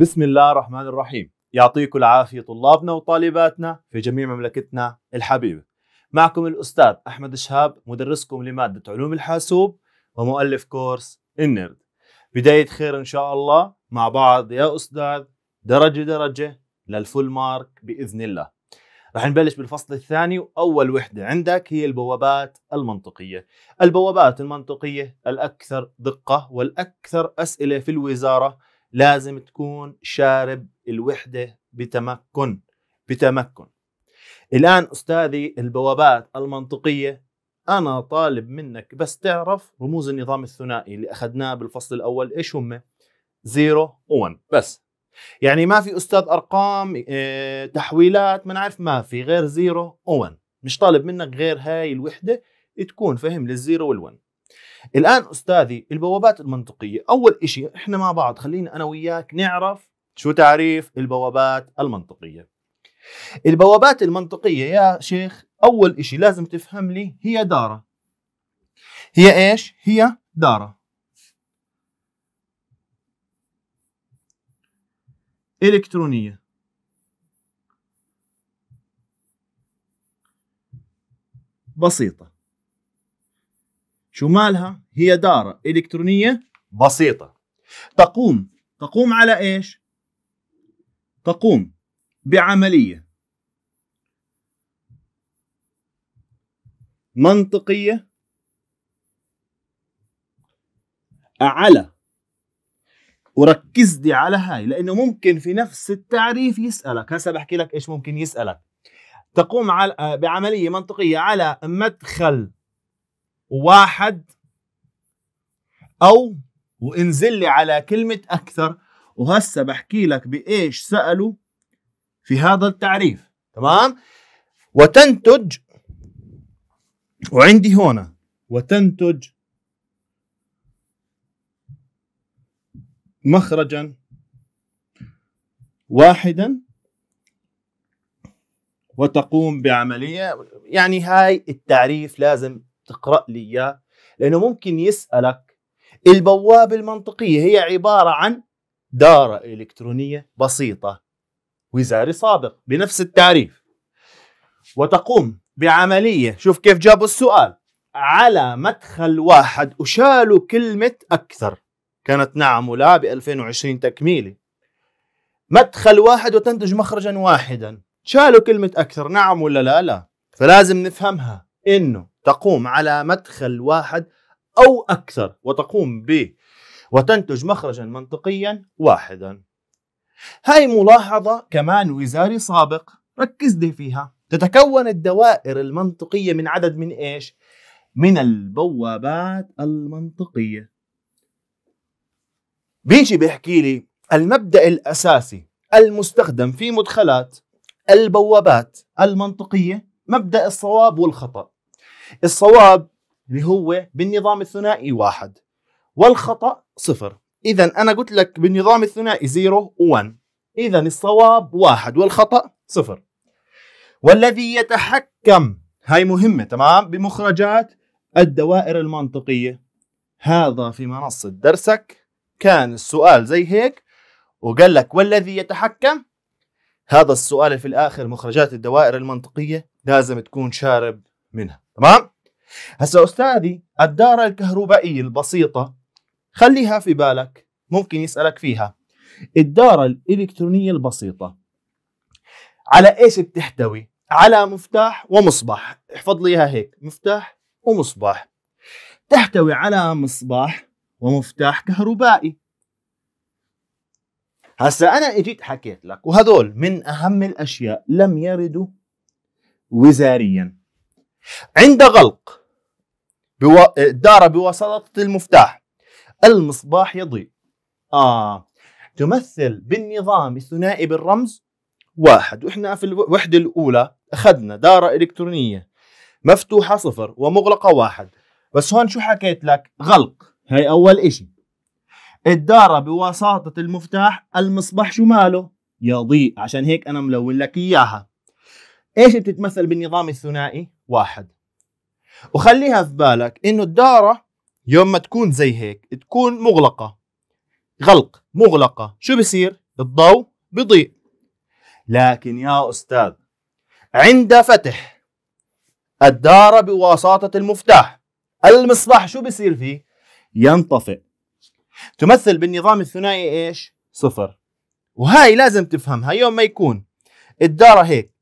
بسم الله الرحمن الرحيم يعطيكم العافية طلابنا وطالباتنا في جميع مملكتنا الحبيبة معكم الأستاذ أحمد شهاب مدرسكم لمادة علوم الحاسوب ومؤلف كورس النرد بداية خير إن شاء الله مع بعض يا أستاذ درجة درجة للفول مارك بإذن الله رح نبلش بالفصل الثاني وأول وحدة عندك هي البوابات المنطقية البوابات المنطقية الأكثر دقة والأكثر أسئلة في الوزارة لازم تكون شارب الوحده بتمكن بتمكن الان استاذي البوابات المنطقيه انا طالب منك بس تعرف رموز النظام الثنائي اللي اخذناه بالفصل الاول ايش هم 0 و1 بس يعني ما في استاذ ارقام اه تحويلات ما نعرف ما في غير 0 و1 مش طالب منك غير هاي الوحده تكون فهم للزيرو والون الان استاذي البوابات المنطقيه اول شيء احنا مع بعض خليني انا وياك نعرف شو تعريف البوابات المنطقيه البوابات المنطقيه يا شيخ اول شيء لازم تفهم لي هي داره هي ايش هي داره الكترونيه بسيطه شو مالها؟ هي دارة إلكترونية بسيطة تقوم تقوم على إيش؟ تقوم بعملية منطقية على وركز لي على هاي لأنه ممكن في نفس التعريف يسألك هسا بحكي لك إيش ممكن يسألك تقوم على آه، بعملية منطقية على مدخل وواحد او وانزل لي على كلمة اكثر وهسه بحكي لك بايش سألوا في هذا التعريف تمام وتنتج وعندي هنا وتنتج مخرجا واحدا وتقوم بعملية يعني هاي التعريف لازم تقرا لي اياه لانه ممكن يسالك البوابه المنطقيه هي عباره عن داره الكترونيه بسيطه وزاري سابق بنفس التعريف وتقوم بعمليه شوف كيف جابوا السؤال على مدخل واحد وشالوا كلمه اكثر كانت نعم ولا ب 2020 تكميله مدخل واحد وتنتج مخرجا واحدا شالوا كلمة أكثر نعم ولا لا لا فلازم نفهمها إنه تقوم على مدخل واحد أو أكثر وتقوم ب وتنتج مخرجا منطقيا واحدا هاي ملاحظة كمان وزاري سابق ركز لي فيها تتكون الدوائر المنطقية من عدد من إيش؟ من البوابات المنطقية بيجي بيحكي لي المبدأ الأساسي المستخدم في مدخلات البوابات المنطقية مبدأ الصواب والخطأ الصواب اللي هو بالنظام الثنائي واحد والخطأ صفر إذا أنا قلت لك بالنظام الثنائي 0 وان 1 إذا الصواب واحد والخطأ صفر والذي يتحكم هاي مهمة تمام بمخرجات الدوائر المنطقية هذا في منصة درسك كان السؤال زي هيك وقال لك والذي يتحكم هذا السؤال في الآخر مخرجات الدوائر المنطقية لازم تكون شارب منها تمام هسا استاذي الدارة الكهربائية البسيطة خليها في بالك ممكن يسألك فيها الدارة الإلكترونية البسيطة على إيش بتحتوي؟ على مفتاح ومصباح احفظ لي اياها هيك مفتاح ومصباح تحتوي على مصباح ومفتاح كهربائي هسا انا اجيت حكيت لك وهذول من اهم الاشياء لم يردوا وزاريا عند غلق بو... الدارة بواسطة المفتاح المصباح يضيء آه تمثل بالنظام الثنائي بالرمز واحد وإحنا في الوحدة الأولى أخذنا دارة إلكترونية مفتوحة صفر ومغلقة واحد بس هون شو حكيت لك غلق هاي أول إشي الدارة بواسطة المفتاح المصباح شو ماله يضيء عشان هيك أنا ملون لك إياها ايش بتتمثل بالنظام الثنائي واحد وخليها في بالك انه الدارة يوم ما تكون زي هيك تكون مغلقة غلق مغلقة شو بصير الضوء بضيء لكن يا أستاذ عند فتح الدارة بواسطة المفتاح المصباح شو بصير فيه ينطفئ تمثل بالنظام الثنائي ايش صفر وهاي لازم تفهمها يوم ما يكون الدارة هيك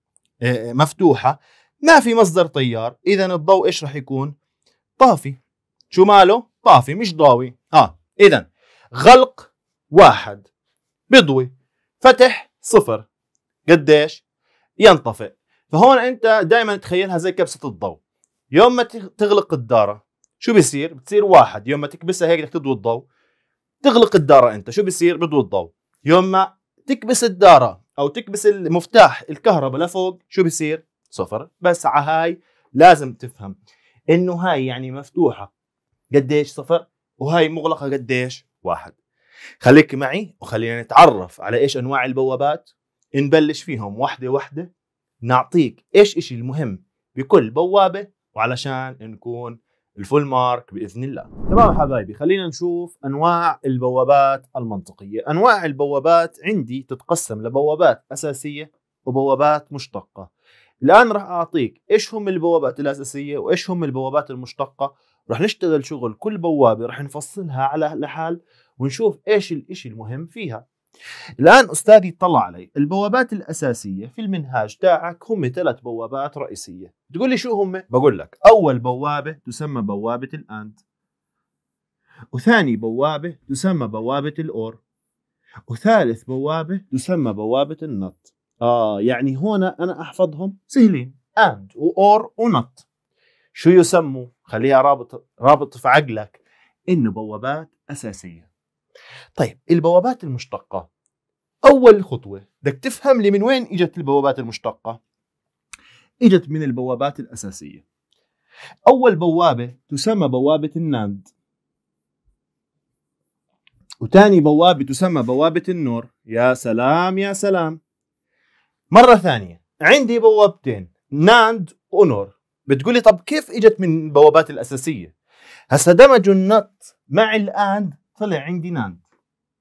آه، مفتوحه ما في مصدر طيار اذا الضوء ايش راح يكون طافي شو ماله طافي مش ضاوي اه اذا غلق واحد بضوي فتح صفر قديش ينطفئ فهون انت دائما تخيلها زي كبسه الضوء يوم ما تغلق الداره شو بيصير بتصير واحد يوم ما تكبسها هيك بدك تضوي الضوء تغلق الداره انت شو بيصير بضوي الضوء يوم ما تكبس الداره او تكبس المفتاح الكهرباء لفوق شو بصير؟ صفر بس على هاي لازم تفهم انه هاي يعني مفتوحه قديش صفر وهاي مغلقه قديش واحد خليك معي وخلينا نتعرف على ايش انواع البوابات نبلش فيهم واحده واحده نعطيك ايش الشيء المهم بكل بوابه وعلشان نكون الفول مارك باذن الله. تمام حبايبي خلينا نشوف انواع البوابات المنطقيه، انواع البوابات عندي تتقسم لبوابات اساسيه وبوابات مشتقه. الان راح اعطيك ايش هم البوابات الاساسيه وايش هم البوابات المشتقه، راح نشتغل شغل كل بوابه راح نفصلها على لحال ونشوف ايش الاشي المهم فيها. الآن أستاذي اطلع علي البوابات الأساسية في المنهاج تاعك هم ثلاث بوابات رئيسية تقول لي شو هم؟ بقول لك أول بوابة تسمى بوابة الأند وثاني بوابة تسمى بوابة الأور وثالث بوابة تسمى بوابة النط آه يعني هنا أنا أحفظهم سهلين أند وأور ونط شو يسموا؟ خليها رابط رابط في عقلك إنه بوابات أساسية طيب البوابات المشتقة أول خطوة بدك تفهم لي من وين إجت البوابات المشتقة إجت من البوابات الأساسية أول بوابة تسمى بوابة الناند وتاني بوابة تسمى بوابة النور يا سلام يا سلام مرة ثانية عندي بوابتين ناند ونور بتقولي طب كيف اجت من البوابات الأساسية هسا دمجوا النط مع الآند طلع عندي ناند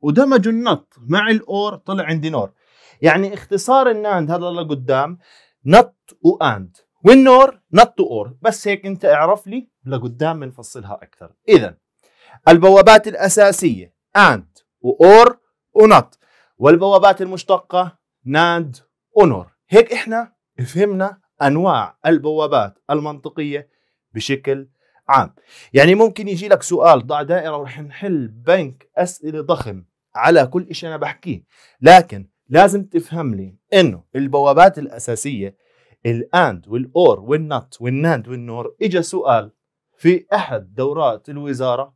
ودمجوا النط مع الاور طلع عندي نور يعني اختصار الناند هذا لقدام نط واند والنور نط واور بس هيك انت اعرف لي لقدام بنفصلها اكثر اذا البوابات الاساسيه اند واور ونط والبوابات المشتقه ناند ونور هيك احنا فهمنا انواع البوابات المنطقيه بشكل عام يعني ممكن يجي لك سؤال ضع دائرة ورح نحل بنك أسئلة ضخم على كل شيء أنا بحكيه لكن لازم تفهم لي أنه البوابات الأساسية الأند والأور والنت والناند والنور إجا سؤال في أحد دورات الوزارة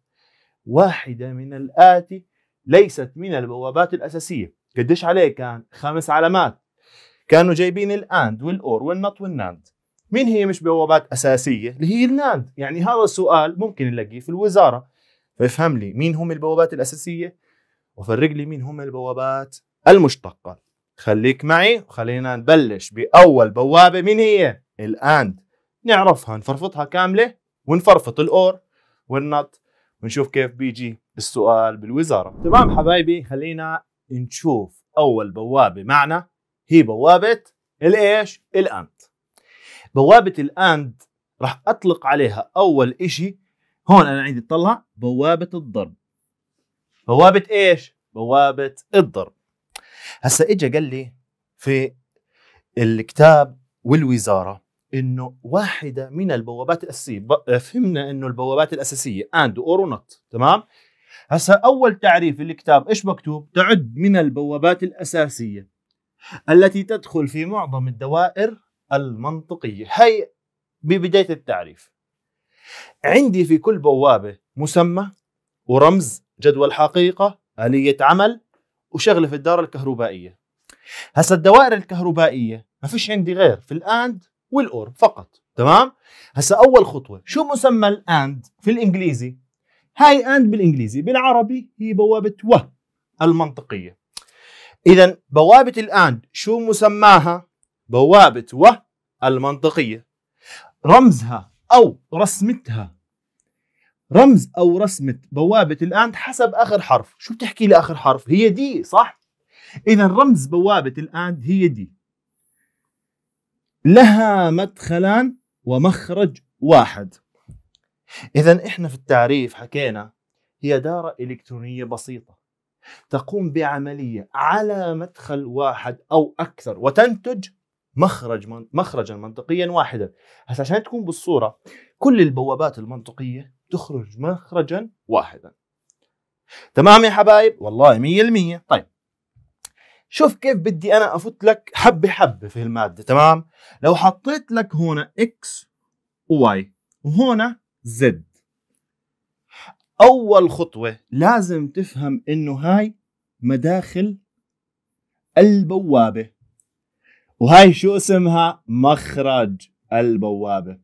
واحدة من الآتي ليست من البوابات الأساسية قديش عليه كان خمس علامات كانوا جايبين الأند والأور والنت والناند مين هي مش بوابات اساسيه اللي هي الناند يعني هذا السؤال ممكن نلاقيه في الوزاره فافهم لي مين هم البوابات الاساسيه وفرق لي مين هم البوابات المشتقه خليك معي وخلينا نبلش باول بوابه مين هي الاند نعرفها نفرفطها كامله ونفرفط الاور والنط ونشوف كيف بيجي السؤال بالوزاره تمام حبايبي خلينا نشوف اول بوابه معنا هي بوابه الايش الاند بوابة الاند راح اطلق عليها اول اشي هون انا عندي اطلع بوابة الضرب بوابة ايش؟ بوابة الضرب هسا اجى قال لي في الكتاب والوزارة انه واحدة من البوابات الاساسية فهمنا انه البوابات الاساسية اند اور نوت تمام؟ هسا اول تعريف الكتاب ايش مكتوب؟ تعد من البوابات الاساسية التي تدخل في معظم الدوائر المنطقية هي ببداية التعريف عندي في كل بوابة مسمى ورمز جدول حقيقة آلية عمل وشغلة في الدارة الكهربائية هسا الدوائر الكهربائية ما فيش عندي غير في الآند والأور فقط تمام هسا أول خطوة شو مسمى الآند في الإنجليزي هاي آند بالإنجليزي بالعربي هي بوابة و المنطقية إذا بوابة الآند شو مسماها بوابة و المنطقية رمزها أو رسمتها رمز أو رسمة بوابة الأند حسب آخر حرف شو بتحكي لي آخر حرف هي دي صح إذا رمز بوابة الأند هي دي لها مدخلان ومخرج واحد إذا إحنا في التعريف حكينا هي دارة إلكترونية بسيطة تقوم بعملية على مدخل واحد أو أكثر وتنتج مخرج من مخرجا منطقيا واحدا هسه عشان تكون بالصوره كل البوابات المنطقيه تخرج مخرجا واحدا تمام يا حبايب والله 100% طيب شوف كيف بدي انا افوت لك حبه حبه في الماده تمام لو حطيت لك هنا اكس وواي وهنا زد اول خطوه لازم تفهم انه هاي مداخل البوابه وهاي شو اسمها مخرج البوابه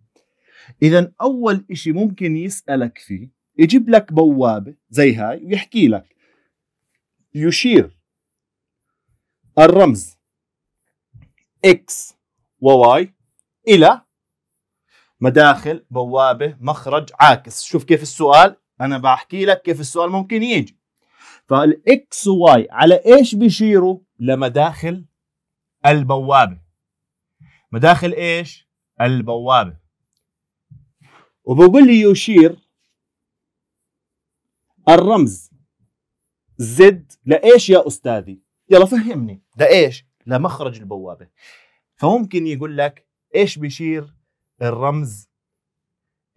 اذا اول إشي ممكن يسالك فيه يجيب لك بوابه زي هاي ويحكي لك يشير الرمز X و Y إلى مداخل بوابة مخرج عاكس شوف كيف السؤال أنا بحكي لك كيف السؤال ممكن يجي فالإكس واي على إيش بيشيروا لمداخل البوابة مداخل إيش؟ البوابة وبقول لي يشير الرمز زد لإيش يا أستاذي؟ يلا فهمني لإيش؟ لمخرج البوابة فممكن يقول لك إيش بيشير الرمز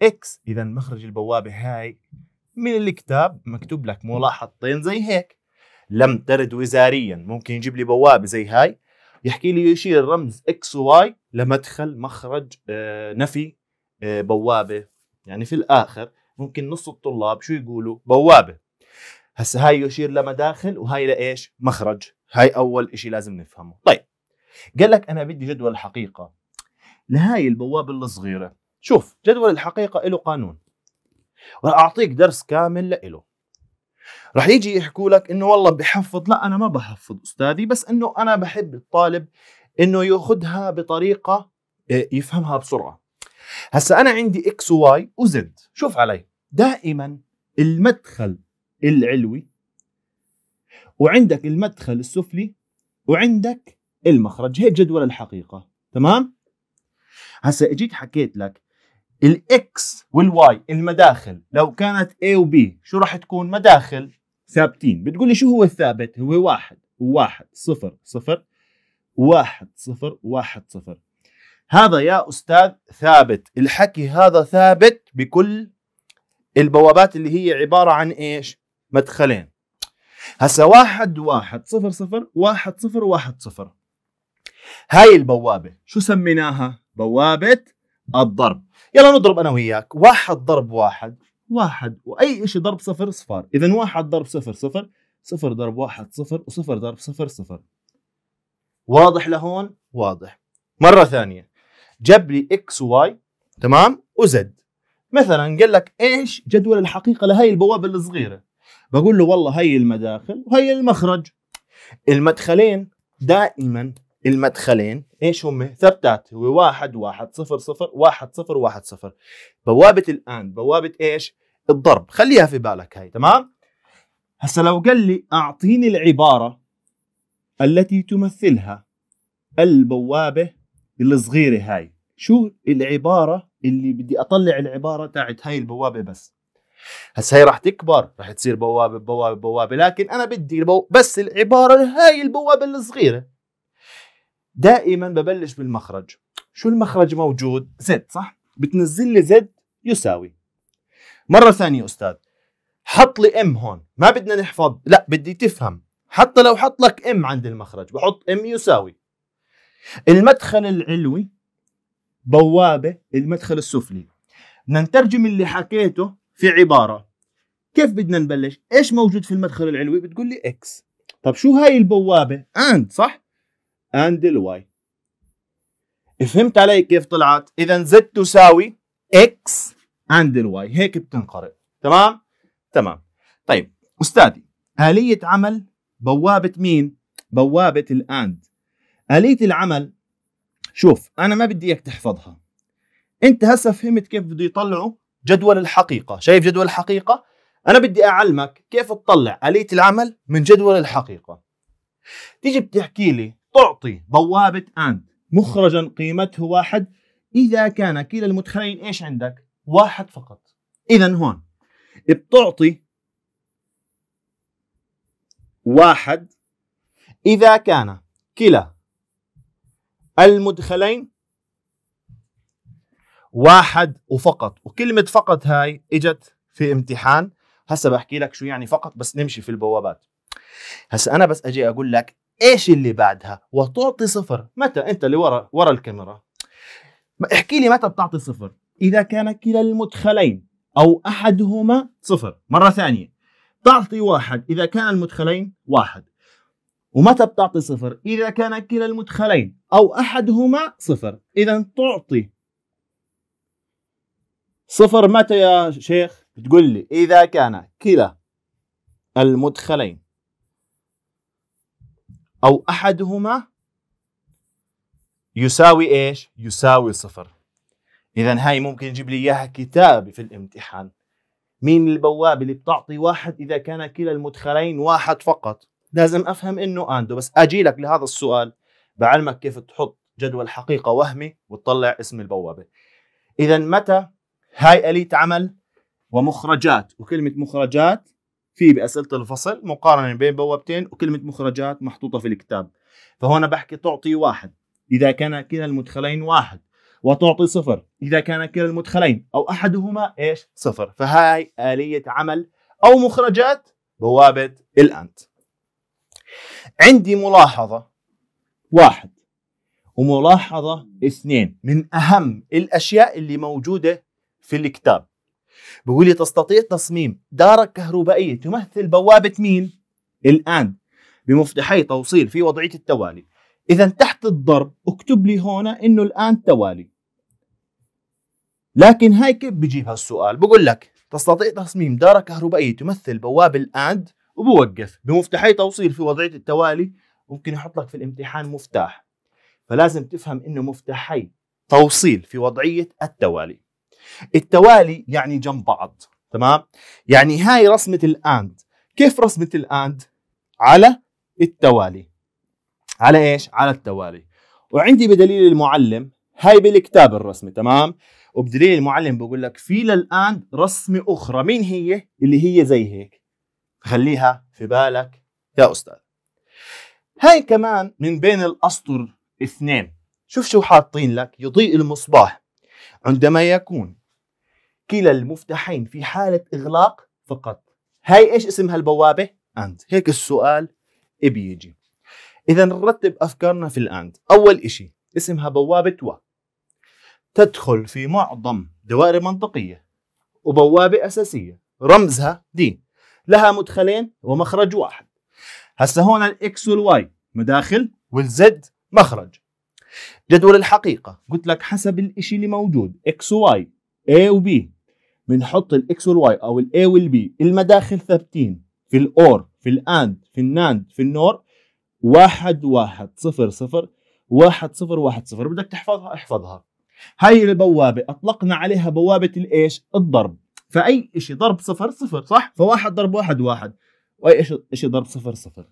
إكس إذا مخرج البوابة هاي من الكتاب مكتوب لك ملاحظتين زي هيك لم ترد وزاريا ممكن يجيب لي بوابة زي هاي يحكي لي يشير رمز اكس واي لمدخل مخرج آه، نفي آه، بوابه يعني في الاخر ممكن نص الطلاب شو يقولوا بوابه هسه هاي يشير لمداخل وهاي لايش مخرج هاي اول شيء لازم نفهمه طيب قال لك انا بدي جدول الحقيقه لهاي البوابه الصغيره شوف جدول الحقيقه له قانون راح اعطيك درس كامل له رح يجي يحكوا لك انه والله بحفظ لا انا ما بحفظ استاذي بس انه انا بحب الطالب انه ياخذها بطريقه آه، يفهمها بسرعه هسا انا عندي اكس وواي وزد شوف علي دائما المدخل العلوي وعندك المدخل السفلي وعندك المخرج هيك جدول الحقيقه تمام هسا اجيت حكيت لك الاكس والواي المداخل لو كانت A و B شو راح تكون مداخل ثابتين بتقول لي شو هو الثابت هو واحد واحد صفر صفر واحد صفر واحد صفر هذا يا أستاذ ثابت الحكي هذا ثابت بكل البوابات اللي هي عبارة عن إيش مدخلين هسا واحد واحد صفر صفر واحد صفر واحد صفر هاي البوابة شو سميناها بوابة الضرب يلا نضرب انا وياك واحد ضرب واحد واحد واي شيء ضرب صفر صفار اذا واحد ضرب صفر صفر صفر ضرب واحد صفر وصفر ضرب صفر صفر واضح لهون واضح مرة ثانية جاب لي اكس وواي تمام وزد مثلا قال لك ايش جدول الحقيقة لهي البوابة الصغيرة بقول له والله هي المداخل وهي المخرج المدخلين دائما المدخلين ايش هم؟ ثبتات هو واحد واحد صفر صفر واحد صفر واحد صفر بوابة الآن بوابة ايش؟ الضرب خليها في بالك هاي تمام؟ هسا لو قال لي أعطيني العبارة التي تمثلها البوابة الصغيرة هاي شو العبارة اللي بدي أطلع العبارة تاعت هاي البوابة بس هسا هي راح تكبر راح تصير بوابة بوابة بوابة لكن أنا بدي بس العبارة هاي البوابة الصغيرة دائما ببلش بالمخرج شو المخرج موجود زد صح بتنزل لي زد يساوي مره ثانيه استاذ حط لي ام هون ما بدنا نحفظ لا بدي تفهم حتى لو حط لك ام عند المخرج بحط ام يساوي المدخل العلوي بوابه المدخل السفلي بدنا نترجم اللي حكيته في عباره كيف بدنا نبلش ايش موجود في المدخل العلوي بتقول لي اكس طب شو هاي البوابه اند صح and الواي فهمت علي كيف طلعت اذا z تساوي x and الواي هيك بتنقرأ تمام تمام طيب استاذي آلية عمل بوابة مين بوابة الاند آلية العمل شوف انا ما بدي اياك تحفظها انت هسه فهمت كيف بده يطلعوا جدول الحقيقة شايف جدول الحقيقة انا بدي اعلمك كيف تطلع آلية العمل من جدول الحقيقة تيجي بتحكي لي تعطي بوابة أند مخرجا قيمته واحد إذا كان كلا المدخلين إيش عندك واحد فقط إذا هون بتعطي واحد إذا كان كلا المدخلين واحد وفقط وكلمة فقط هاي اجت في امتحان هسا بحكي لك شو يعني فقط بس نمشي في البوابات هسا انا بس اجي اقول لك ايش اللي بعدها وتعطي صفر متى انت اللي ورا ورا الكاميرا احكي لي متى بتعطي صفر اذا كان كلا المدخلين او احدهما صفر مره ثانيه تعطي واحد اذا كان المدخلين واحد ومتى بتعطي صفر اذا كان كلا المدخلين او احدهما صفر اذا تعطي صفر متى يا شيخ تقول لي اذا كان كلا المدخلين أو أحدهما يساوي إيش؟ يساوي صفر إذا هاي ممكن يجيب لي إياها كتابي في الامتحان مين البوابة اللي بتعطي واحد إذا كان كلا المدخلين واحد فقط لازم أفهم إنه أندو بس أجي لك لهذا السؤال بعلمك كيف تحط جدول حقيقة وهمي وتطلع اسم البوابة إذا متى هاي آلية عمل ومخرجات وكلمة مخرجات في باسئله الفصل مقارنه بين بوابتين وكلمه مخرجات محطوطه في الكتاب فهنا بحكي تعطي واحد اذا كان كلا المدخلين واحد وتعطي صفر اذا كان كلا المدخلين او احدهما ايش صفر فهاي اليه عمل او مخرجات بوابه الاند عندي ملاحظه واحد وملاحظه اثنين من اهم الاشياء اللي موجوده في الكتاب بيقول لي تستطيع تصميم دارك كهربائية تمثل بوابة مين؟ الآن بمفتاحي توصيل في وضعية التوالي إذا تحت الضرب اكتب لي هنا إنه الآن توالي لكن هاي كيف بجيب هالسؤال بقول لك تستطيع تصميم دارة كهربائية تمثل بوابة الآند وبوقف بمفتاحي توصيل في وضعية التوالي ممكن يحط لك في الامتحان مفتاح فلازم تفهم إنه مفتاحي توصيل في وضعية التوالي التوالي يعني جنب بعض تمام يعني هاي رسمة الآند كيف رسمة الآند على التوالي على إيش على التوالي وعندي بدليل المعلم هاي بالكتاب الرسمة تمام وبدليل المعلم بقول لك في للاند رسمة أخرى مين هي اللي هي زي هيك خليها في بالك يا أستاذ هاي كمان من بين الأسطر اثنين شوف شو حاطين لك يضيء المصباح عندما يكون كلا المفتاحين في حالة إغلاق فقط هاي إيش اسمها البوابة؟ أند هيك السؤال بيجي إذا نرتب أفكارنا في الأند أول إشي اسمها بوابة و تدخل في معظم دوائر منطقية وبوابة أساسية رمزها دي لها مدخلين ومخرج واحد هسه هون الإكس والواي مداخل والزد مخرج جدول الحقيقه قلت لك حسب الشيء اللي موجود اكس واي اي وبي بنحط الاكس والواي او الاي والبي المداخل ثابتين في الاور في الاند في الناند في النور واحد واحد صفر صفر واحد صفر واحد صفر بدك تحفظها احفظها هاي البوابة أطلقنا عليها بوابة الإيش الضرب فأي إشي ضرب صفر صفر صح فواحد ضرب واحد واحد وأي إشي ضرب صفر صفر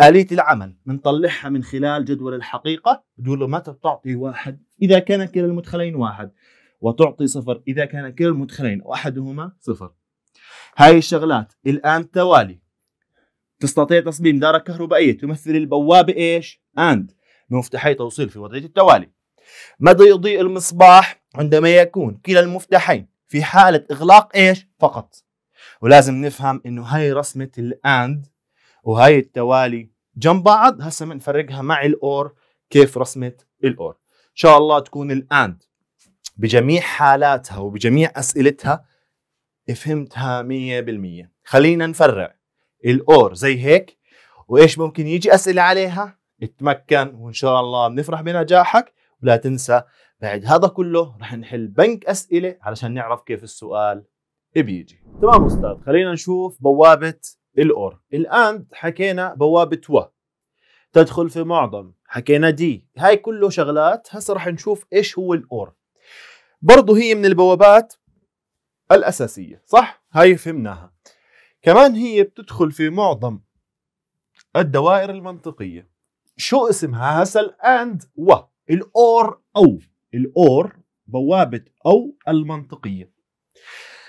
آلية العمل بنطلعها من خلال جدول الحقيقة بدون متى تعطي واحد إذا كان كلا المدخلين واحد وتعطي صفر إذا كان كلا المدخلين وأحدهما صفر هاي الشغلات الآن توالي تستطيع تصميم دارة كهربائية تمثل البوابة إيش؟ أند بمفتاحي توصيل في وضعية التوالي مدى يضيء المصباح عندما يكون كلا المفتاحين في حالة إغلاق إيش؟ فقط ولازم نفهم إنه هاي رسمة الأند وهي التوالي جنب بعض هسه بنفرقها مع الاور كيف رسمت الاور ان شاء الله تكون الان بجميع حالاتها وبجميع اسئلتها فهمتها 100% خلينا نفرع الاور زي هيك وايش ممكن يجي اسئله عليها اتمكن وان شاء الله بنفرح بنجاحك ولا تنسى بعد هذا كله رح نحل بنك اسئله علشان نعرف كيف السؤال بيجي تمام استاذ خلينا نشوف بوابه الأور الان حكينا بوابة و تدخل في معظم حكينا دي هاي كله شغلات هسه رح نشوف إيش هو الأور برضه هي من البوابات الأساسية صح؟ هاي فهمناها كمان هي بتدخل في معظم الدوائر المنطقية شو اسمها هسه الأند و الأور أو الأور بوابة أو المنطقية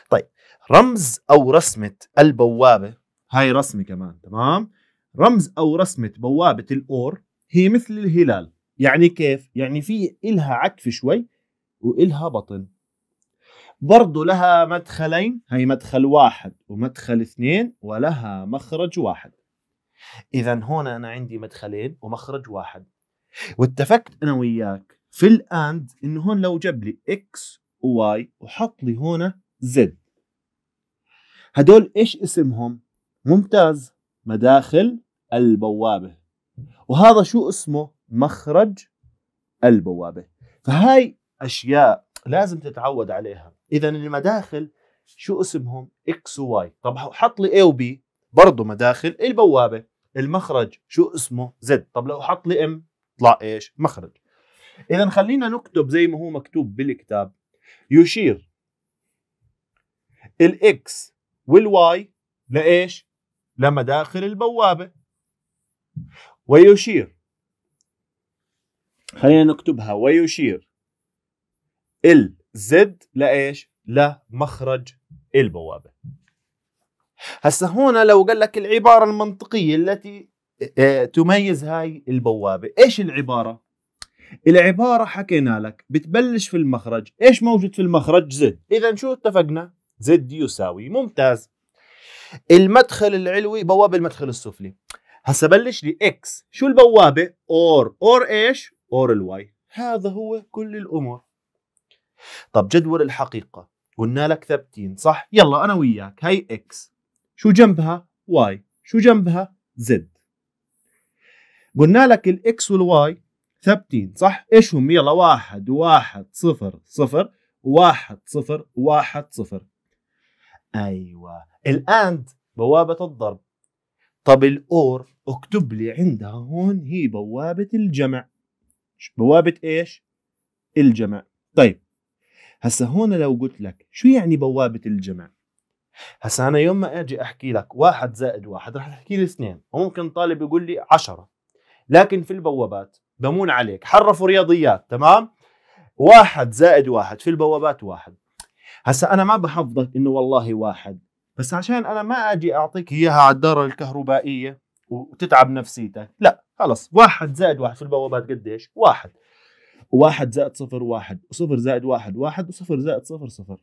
طيب رمز أو رسمة البوابة هاي رسمة كمان تمام رمز أو رسمة بوابة الأور هي مثل الهلال يعني كيف؟ يعني في إلها عكف شوي وإلها بطن برضو لها مدخلين هي مدخل واحد ومدخل اثنين ولها مخرج واحد إذا هون أنا عندي مدخلين ومخرج واحد واتفقت أنا وياك في الآند إنه هون لو جاب لي إكس وواي وحط لي هون زد هدول إيش اسمهم؟ ممتاز مداخل البوابة وهذا شو اسمه مخرج البوابة فهاي أشياء لازم تتعود عليها إذا المداخل شو اسمهم اكس وواي طب حط لي اي وبي برضه مداخل البوابة المخرج شو اسمه زد طب لو حط لي ام طلع ايش مخرج اذا خلينا نكتب زي ما هو مكتوب بالكتاب يشير الاكس والواي لايش لمداخل البوابة ويشير خلينا نكتبها ويشير ال زد لايش؟ لمخرج البوابة هسه هون لو قال لك العبارة المنطقية التي آه، تميز هاي البوابة ايش العبارة؟ العبارة حكينا لك بتبلش في المخرج ايش موجود في المخرج زد اذا شو اتفقنا؟ زد يساوي ممتاز المدخل العلوي بوابه المدخل السفلي هسا بلش لي اكس شو البوابه اور اور ايش اور الواي هذا هو كل الامور طب جدول الحقيقه قلنا لك ثابتين صح يلا انا وياك هي اكس شو جنبها واي شو جنبها زد قلنا لك الاكس والواي ثابتين صح ايش هم يلا واحد واحد صفر صفر واحد صفر واحد صفر ايوه الاند بوابه الضرب طب الاور اكتب لي عندها هون هي بوابه الجمع بوابه ايش الجمع طيب هسا هون لو قلت لك شو يعني بوابه الجمع هسا انا يوم ما اجي احكي لك واحد زائد واحد رح تحكي لي اثنين وممكن طالب يقول لي عشرة لكن في البوابات بمون عليك حرفوا رياضيات تمام واحد زائد واحد في البوابات واحد هسا انا ما بحفظك انه والله واحد بس عشان انا ما اجي اعطيك اياها على الداره الكهربائيه وتتعب نفسيتك لا خلص واحد زائد واحد في البوابات قديش واحد واحد زائد صفر واحد وصفر زائد واحد واحد وصفر زائد صفر صفر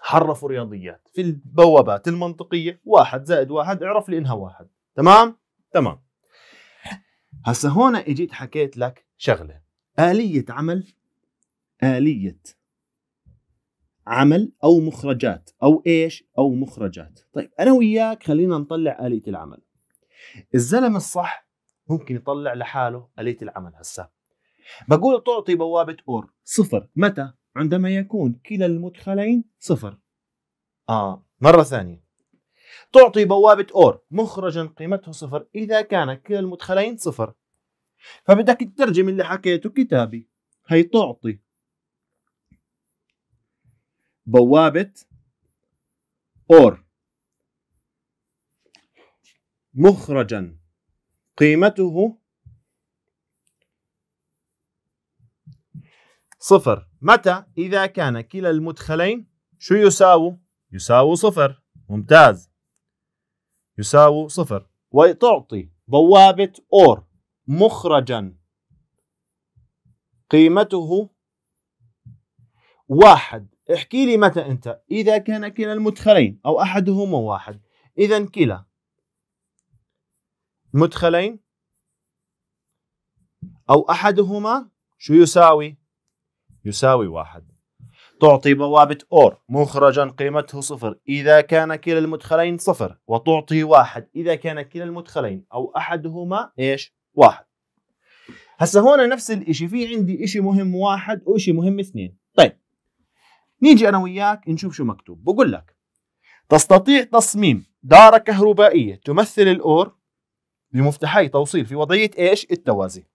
حرفوا رياضيات في البوابات المنطقية واحد زائد واحد اعرف لي إنها واحد تمام؟ تمام هسا هون اجيت حكيت لك شغلة آلية عمل آلية عمل او مخرجات او ايش او مخرجات طيب انا وياك خلينا نطلع اليه العمل الزلمه الصح ممكن يطلع لحاله اليه العمل هسه بقول تعطي بوابه اور صفر متى عندما يكون كلا المدخلين صفر اه مره ثانيه تعطي بوابة أور مخرجا قيمته صفر إذا كان كلا المدخلين صفر فبدك تترجم اللي حكيته كتابي هي تعطي بوابة أور مخرجا قيمته صفر متى إذا كان كلا المدخلين شو يساوي؟ يساوي صفر ممتاز يساوي صفر وتعطي بوابة أور مخرجا قيمته واحد احكي لي متى أنت إذا كان كلا المدخلين أو أحدهما واحد إذا كلا مدخلين أو أحدهما شو يساوي؟ يساوي واحد تعطي بوابة أور مخرجا قيمته صفر إذا كان كلا المدخلين صفر وتعطي واحد إذا كان كلا المدخلين أو أحدهما إيش؟ واحد هسا هون نفس الإشي في عندي إشي مهم واحد وإشي مهم اثنين نيجي أنا وياك نشوف شو مكتوب بقول لك تستطيع تصميم دارة كهربائية تمثل الأور بمفتاحي توصيل في وضعية إيش التوازي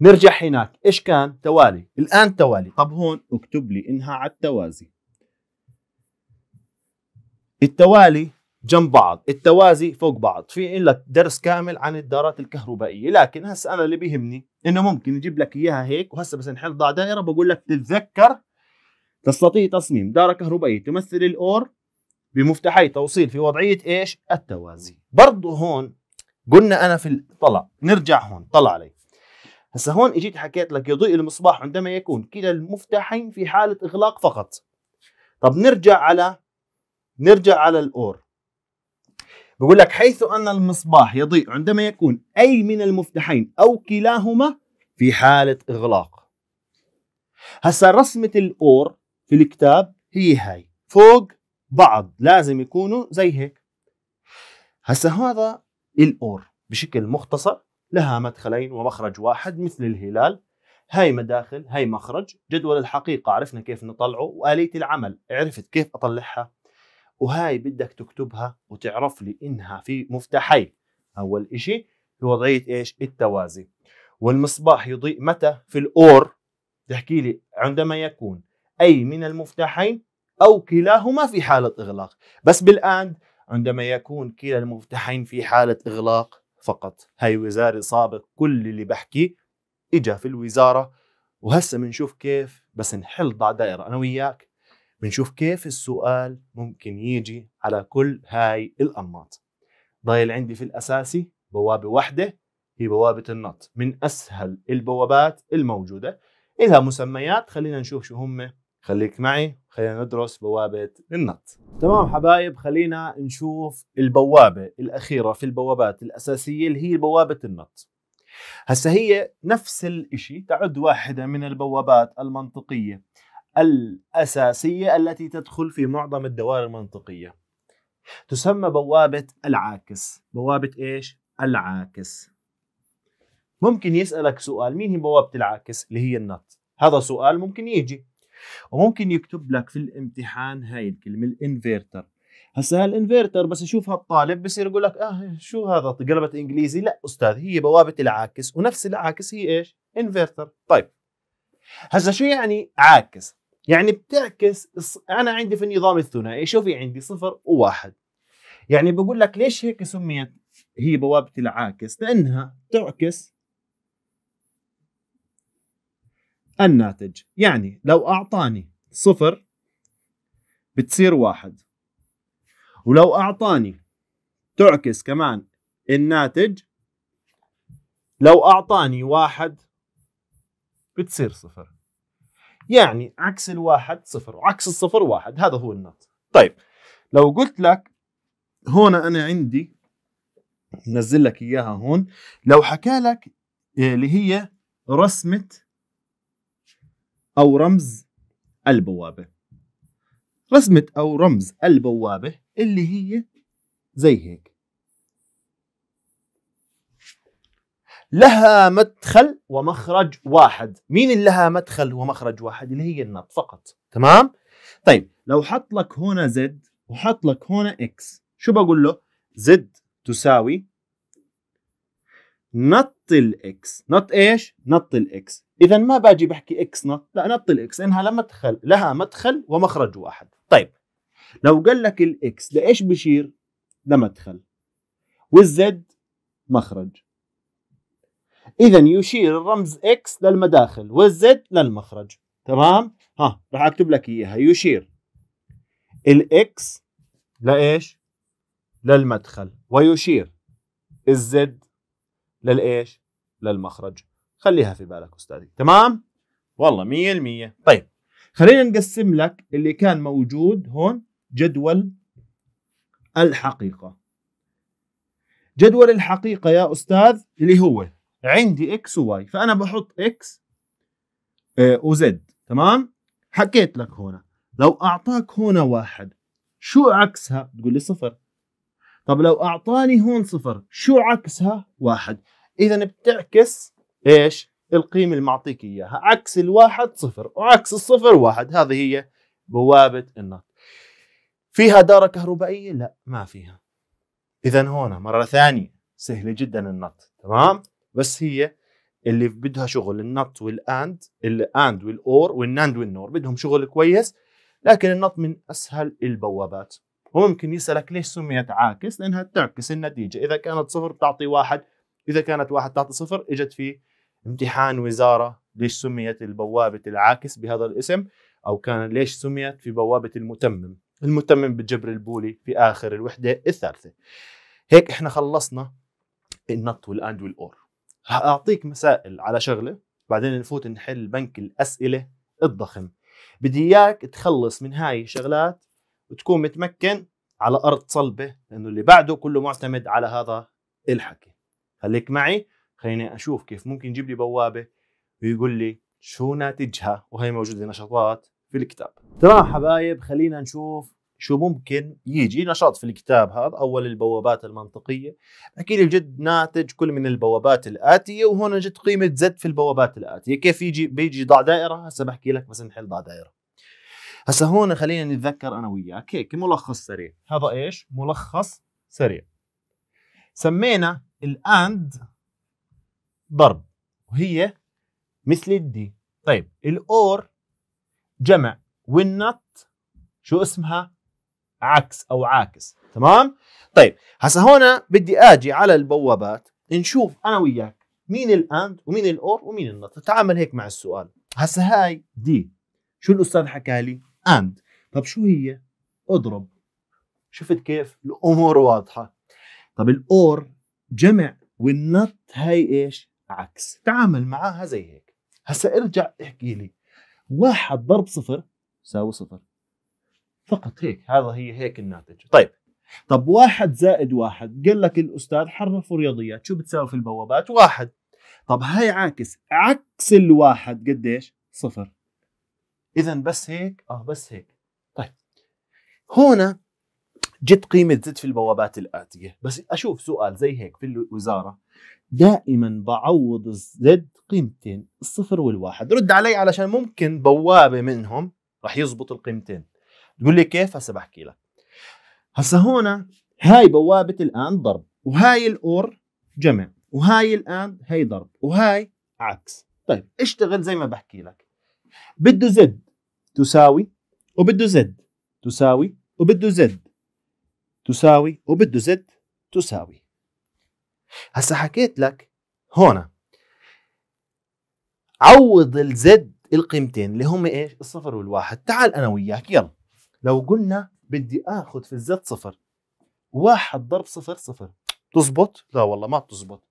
نرجع هناك إيش كان توالي الآن توالي طب هون اكتب لي إنها على التوازي التوالي جنب بعض التوازي فوق بعض في لك درس كامل عن الدارات الكهربائية لكن هسه أنا اللي بيهمني إنه ممكن يجيب لك إياها هيك وهسه بس نحل ضع دائرة بقول لك تتذكر تستطيع تصميم دارة كهربائية تمثل الأور بمفتاحي توصيل في وضعية إيش؟ التوازي برضه هون قلنا أنا في طلع نرجع هون طلع علي هسا هون اجيت حكيت لك يضيء المصباح عندما يكون كلا المفتاحين في حالة إغلاق فقط طب نرجع على نرجع على الأور بقول لك حيث أن المصباح يضيء عندما يكون أي من المفتاحين أو كلاهما في حالة إغلاق هسا رسمة الأور في الكتاب هي هاي فوق بعض لازم يكونوا زي هيك هسا هذا الأور بشكل مختصر لها مدخلين ومخرج واحد مثل الهلال هاي مداخل هاي مخرج جدول الحقيقة عرفنا كيف نطلعه وآلية العمل عرفت كيف أطلعها وهاي بدك تكتبها وتعرف لي إنها في مفتاحين أول إشي في وضعية إيش التوازي والمصباح يضيء متى في الأور تحكي لي عندما يكون أي من المفتاحين أو كلاهما في حالة إغلاق بس بالآن عندما يكون كلا المفتاحين في حالة إغلاق فقط هاي وزارة سابق كل اللي بحكيه إجا في الوزارة وهسه بنشوف كيف بس نحل ضع دائرة أنا وياك بنشوف كيف السؤال ممكن يجي على كل هاي الأنماط ضايل عندي في الأساسي بوابة واحدة هي بوابة النط من أسهل البوابات الموجودة إلها مسميات خلينا نشوف شو هم خليك معي خلينا ندرس بوابة النط تمام حبايب خلينا نشوف البوابة الأخيرة في البوابات الأساسية اللي هي بوابة النط هسا هي نفس الإشي تعد واحدة من البوابات المنطقية الأساسية التي تدخل في معظم الدوائر المنطقية تسمى بوابة العاكس بوابة إيش؟ العاكس ممكن يسألك سؤال مين هي بوابة العاكس اللي هي النط هذا سؤال ممكن يجي وممكن يكتب لك في الامتحان هاي الكلمه الانفيرتر هسا هالانفيرتر بس يشوفها الطالب بصير يقول لك اه شو هذا قلبت انجليزي لا استاذ هي بوابه العاكس ونفس العاكس هي ايش انفيرتر طيب هسا شو يعني عاكس يعني بتعكس انا عندي في النظام الثنائي شو في عندي صفر وواحد يعني بقول لك ليش هيك سميت هي بوابه العاكس لانها تعكس الناتج يعني لو أعطاني صفر بتصير واحد ولو أعطاني تعكس كمان الناتج لو أعطاني واحد بتصير صفر يعني عكس الواحد صفر وعكس الصفر واحد هذا هو الناتج طيب لو قلت لك هون أنا عندي نزل لك إياها هون لو حكى لك آه، اللي هي رسمة أو رمز البوابة رسمة أو رمز البوابة اللي هي زي هيك لها مدخل ومخرج واحد مين اللي لها مدخل ومخرج واحد اللي هي النب فقط تمام طيب لو حط لك هنا زد وحط لك هنا اكس شو بقول له زد تساوي نط الاكس نط ايش نط الاكس اذا ما باجي بحكي اكس نط لا نط الاكس انها لمدخل لها مدخل ومخرج واحد طيب لو قال لك الاكس لايش بشير لمدخل والزد مخرج اذا يشير الرمز اكس للمداخل والزد للمخرج تمام ها راح اكتب لك اياها يشير الاكس لايش للمدخل ويشير الزد للايش؟ للمخرج خليها في بالك استاذي تمام؟ والله مية المية طيب خلينا نقسم لك اللي كان موجود هون جدول الحقيقة جدول الحقيقة يا أستاذ اللي هو عندي إكس وواي فأنا بحط إكس آه، وزد تمام حكيت لك هنا لو أعطاك هنا واحد شو عكسها تقول لي صفر طب لو اعطاني هون صفر شو عكسها واحد اذا بتعكس ايش القيمه اللي معطيك اياها عكس الواحد صفر وعكس الصفر واحد هذه هي بوابه النقد فيها دارة كهربائية؟ لا ما فيها إذا هون مرة ثانية سهلة جدا النط تمام بس هي اللي بدها شغل النط والاند الاند والاور والناند والنور بدهم شغل كويس لكن النط من أسهل البوابات وممكن يسألك ليش سميت عاكس لأنها تعكس النتيجة إذا كانت صفر بتعطي واحد إذا كانت واحد تعطي صفر إجت في امتحان وزارة ليش سميت البوابة العاكس بهذا الاسم أو كان ليش سميت في بوابة المتمم المتمم بالجبر البولي في آخر الوحدة الثالثة هيك إحنا خلصنا النط والأند والأور أعطيك مسائل على شغلة بعدين نفوت نحل بنك الأسئلة الضخم بدي إياك تخلص من هاي الشغلات تكون متمكن على ارض صلبه لانه اللي بعده كله معتمد على هذا الحكي خليك معي خليني اشوف كيف ممكن يجيب لي بوابه ويقول لي شو ناتجها وهي موجوده نشاطات في الكتاب تمام حبايب خلينا نشوف شو ممكن يجي نشاط في الكتاب هذا اول البوابات المنطقيه احكي لي الجد ناتج كل من البوابات الاتيه وهون جد قيمه زد في البوابات الاتيه كيف يجي بيجي ضع دائره هسه بحكي لك بس نحل ضع دائره هسا هون خلينا نتذكر انا وياك هيك ملخص سريع هذا ايش ملخص سريع سمينا الاند ضرب وهي مثل الدي طيب الاور جمع والنت شو اسمها عكس او عاكس تمام طيب هسا هون بدي اجي على البوابات نشوف انا وياك مين الاند ومين الاور ومين النط تعامل هيك مع السؤال هسا هاي دي شو الاستاذ حكى لي اند طب شو هي؟ اضرب شفت كيف؟ الامور واضحه طب الاور جمع والنط هاي ايش؟ عكس تعامل معاها زي هيك هسا ارجع احكي لي واحد ضرب صفر يساوي صفر فقط هيك هذا هي هيك الناتج طيب طب واحد زائد واحد قال لك الأستاذ حرفوا رياضيات شو بتساوي في البوابات واحد طب هاي عاكس عكس الواحد قديش صفر اذا بس هيك اه بس هيك طيب هنا جت قيمة زد في البوابات الآتية بس أشوف سؤال زي هيك في الوزارة دائما بعوض الزد قيمتين الصفر والواحد رد علي علشان ممكن بوابة منهم رح يزبط القيمتين تقول لي كيف هسا بحكي لك هسا هنا هاي بوابة الآن ضرب وهاي الأور جمع وهاي الآن هي ضرب وهاي عكس طيب اشتغل زي ما بحكي لك بده زد تساوي وبده زد تساوي وبده زد تساوي وبده زد تساوي هسا حكيت لك هون عوض الزد القيمتين اللي هم ايش الصفر والواحد تعال انا وياك يلا لو قلنا بدي اخذ في الزد صفر واحد ضرب صفر صفر تزبط لا والله ما بتزبط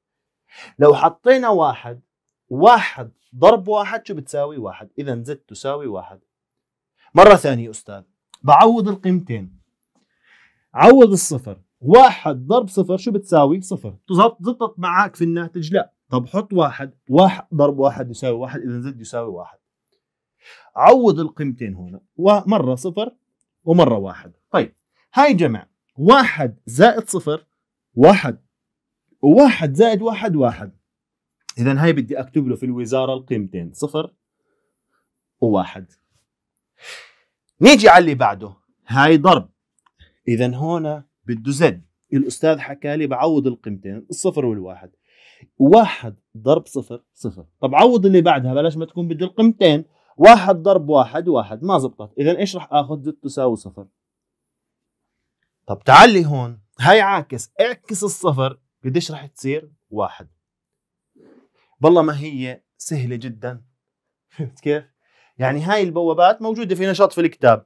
لو حطينا واحد واحد ضرب واحد شو بتساوي واحد إذا زد تساوي واحد مرة ثانية أستاذ بعوض القيمتين عوض الصفر واحد ضرب صفر شو بتساوي صفر تزبط معك في الناتج لا طب حط واحد واحد ضرب واحد يساوي واحد إذا زد يساوي واحد عوض القيمتين هنا ومرة صفر ومرة واحد طيب هاي جمع واحد زائد صفر واحد وواحد زائد واحد واحد إذا هاي بدي أكتب له في الوزارة القيمتين صفر وواحد نيجي على اللي بعده هاي ضرب اذا هون بده زد الاستاذ حكى لي بعوض القيمتين الصفر والواحد واحد ضرب صفر صفر طب عوض اللي بعدها بلاش ما تكون بده القيمتين واحد ضرب واحد واحد ما زبطت اذا ايش راح اخذ زد تساوي صفر طب تعال لي هون هاي عاكس اعكس الصفر قديش راح تصير واحد والله ما هي سهله جدا فهمت كيف يعني هاي البوابات موجوده في نشاط في الكتاب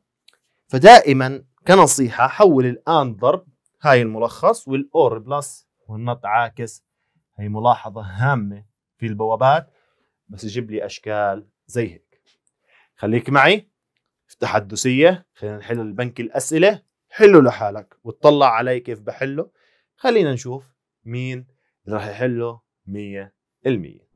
فدائما كنصيحه حول الان ضرب هاي الملخص والاور بلس والنط عاكس هي ملاحظه هامه في البوابات بس جيب لي اشكال زي هيك خليك معي افتح الدوسيه خلينا نحل البنك الاسئله حله لحالك وتطلع علي كيف بحله خلينا نشوف مين اللي راح يحله 100%